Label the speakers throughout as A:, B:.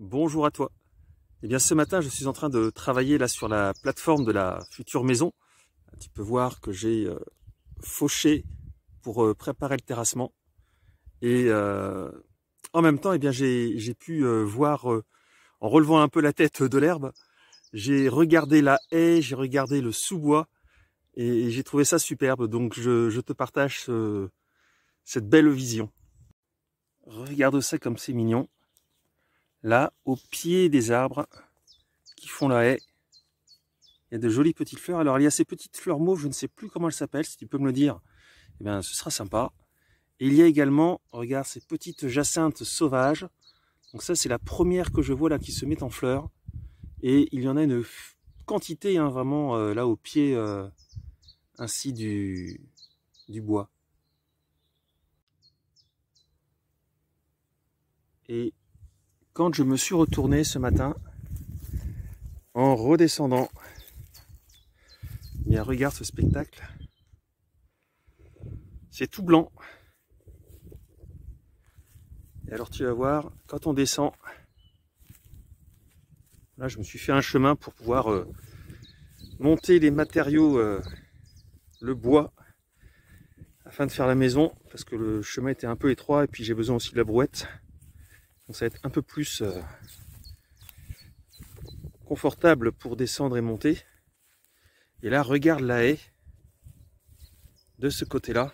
A: Bonjour à toi. Eh bien, ce matin, je suis en train de travailler là sur la plateforme de la future maison. Tu peux voir que j'ai euh, fauché pour euh, préparer le terrassement. Et euh, en même temps, eh bien, j'ai pu voir, en relevant un peu la tête de l'herbe, j'ai regardé la haie, j'ai regardé le sous-bois et, j'ai trouvé ça superbe. Donc, je, te partage cette belle vision. Regarde ça comme c'est mignon là, au pied des arbres qui font la haie. Il y a de jolies petites fleurs. Alors, il y a ces petites fleurs mauves, je ne sais plus comment elles s'appellent. Si tu peux me le dire, eh bien, ce sera sympa. Et il y a également, regarde, ces petites jacinthes sauvages. Donc ça, c'est la première que je vois là qui se met en fleurs. Et il y en a une quantité, hein, vraiment, euh, là, au pied, euh, ainsi, du, du bois. Et je me suis retourné ce matin en redescendant. Bien, regarde ce spectacle. C'est tout blanc. Et alors tu vas voir, quand on descend, là je me suis fait un chemin pour pouvoir euh, monter les matériaux, euh, le bois, afin de faire la maison, parce que le chemin était un peu étroit et puis j'ai besoin aussi de la brouette ça va être un peu plus euh, confortable pour descendre et monter. Et là, regarde la haie de ce côté-là.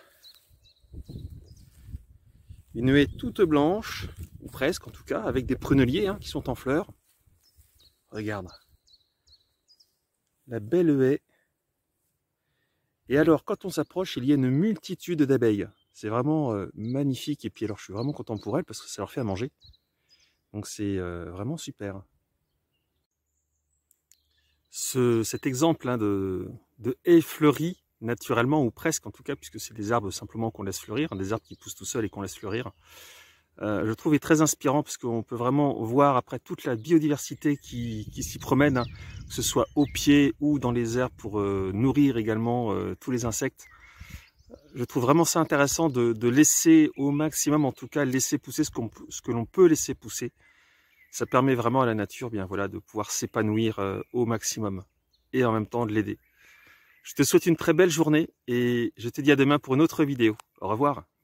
A: Une haie toute blanche, ou presque en tout cas, avec des pruneliers hein, qui sont en fleurs. Regarde. La belle haie. Et alors, quand on s'approche, il y a une multitude d'abeilles. C'est vraiment euh, magnifique. Et puis alors, je suis vraiment content pour elles parce que ça leur fait à manger. Donc c'est euh, vraiment super. Ce, cet exemple hein, de, de haie fleurie, naturellement ou presque en tout cas, puisque c'est des arbres simplement qu'on laisse fleurir, des arbres qui poussent tout seuls et qu'on laisse fleurir, euh, je trouve est très inspirant parce qu'on peut vraiment voir après toute la biodiversité qui, qui s'y promène, hein, que ce soit au pied ou dans les herbes pour euh, nourrir également tous les insectes je trouve vraiment ça intéressant de, laisser au maximum, en tout cas, laisser pousser ce, ce que l'on peut laisser pousser. Ça permet vraiment à la nature, bien voilà, de pouvoir s'épanouir euh, au maximum et en même temps de l'aider. Je te souhaite une très belle journée et je te dis à demain pour une autre vidéo. Au revoir.